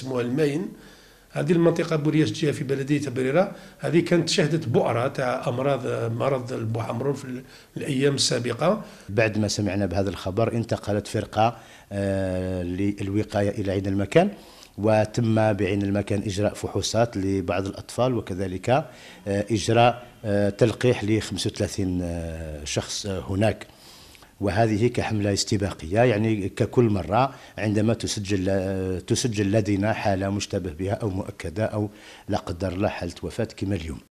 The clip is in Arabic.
اسمها المين هذه المنطقة بورياس جهة في بلدية بريرة هذه كانت شهدت بؤرة تاع أمراض مرض البوحمرون في الأيام السابقة بعد ما سمعنا بهذا الخبر انتقلت فرقة آه، للوقاية إلى عين المكان وتم بعين المكان إجراء فحوصات لبعض الأطفال وكذلك آه، إجراء آه، تلقيح ل 35 شخص هناك وهذه كحملة استباقية يعني ككل مرة عندما تسجل تسجل لدينا حالة مشتبه بها أو مؤكدة أو لا قدر الله حالة وفاة كما اليوم